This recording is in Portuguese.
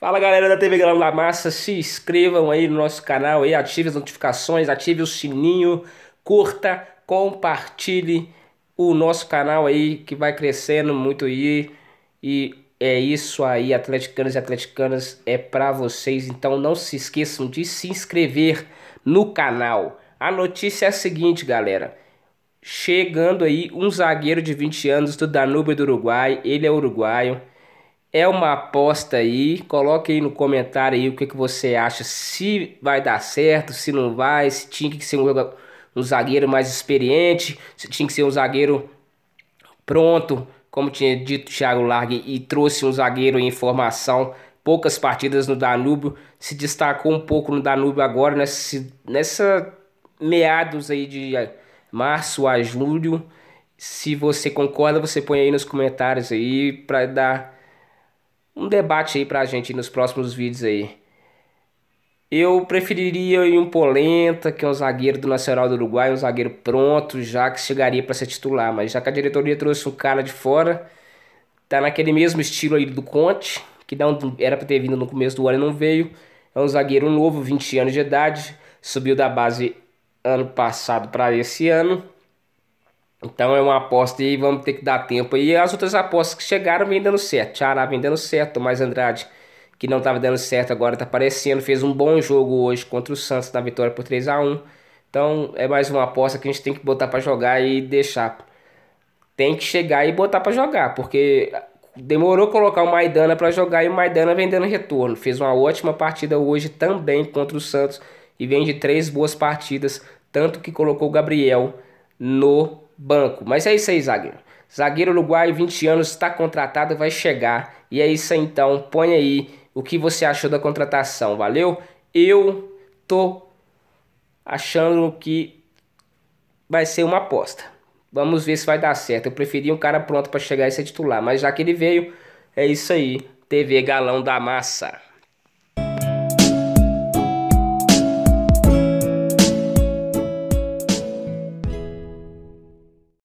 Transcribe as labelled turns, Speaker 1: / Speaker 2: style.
Speaker 1: Fala galera da TV Grão da Massa, se inscrevam aí no nosso canal, aí, ative as notificações, ative o sininho, curta, compartilhe o nosso canal aí que vai crescendo muito aí. E é isso aí, atleticanos e atleticanas, é para vocês. Então não se esqueçam de se inscrever no canal. A notícia é a seguinte, galera. Chegando aí um zagueiro de 20 anos do Danúbio do Uruguai, ele é uruguaio é uma aposta aí. Coloque aí no comentário aí o que, que você acha. Se vai dar certo, se não vai, se tinha que ser um, um zagueiro mais experiente, se tinha que ser um zagueiro pronto, como tinha dito Thiago Largue, e trouxe um zagueiro em formação. Poucas partidas no Danúbio, se destacou um pouco no Danúbio agora, nessa, nessa meados aí de março a julho. Se você concorda, você põe aí nos comentários aí para dar um debate aí pra gente nos próximos vídeos aí. Eu preferiria ir um Polenta, que é um zagueiro do Nacional do Uruguai, um zagueiro pronto, já que chegaria para ser titular. Mas já que a diretoria trouxe um cara de fora, tá naquele mesmo estilo aí do Conte, que não era para ter vindo no começo do ano e não veio. É um zagueiro novo, 20 anos de idade, subiu da base ano passado para esse ano. Então é uma aposta e vamos ter que dar tempo. E as outras apostas que chegaram vem dando certo. Xará vem dando certo, mas Andrade, que não estava dando certo, agora está aparecendo. Fez um bom jogo hoje contra o Santos na vitória por 3 a 1 Então é mais uma aposta que a gente tem que botar para jogar e deixar. Tem que chegar e botar para jogar, porque demorou colocar o Maidana para jogar e o Maidana vem dando retorno. Fez uma ótima partida hoje também contra o Santos e vem de três boas partidas, tanto que colocou o Gabriel no banco. Mas é isso aí, zagueiro. Zagueiro uruguaio, 20 anos, está contratado, vai chegar. E é isso aí, então. Põe aí o que você achou da contratação, valeu? Eu tô achando que vai ser uma aposta. Vamos ver se vai dar certo. Eu preferia um cara pronto para chegar e ser titular, mas já que ele veio, é isso aí. TV Galão da Massa.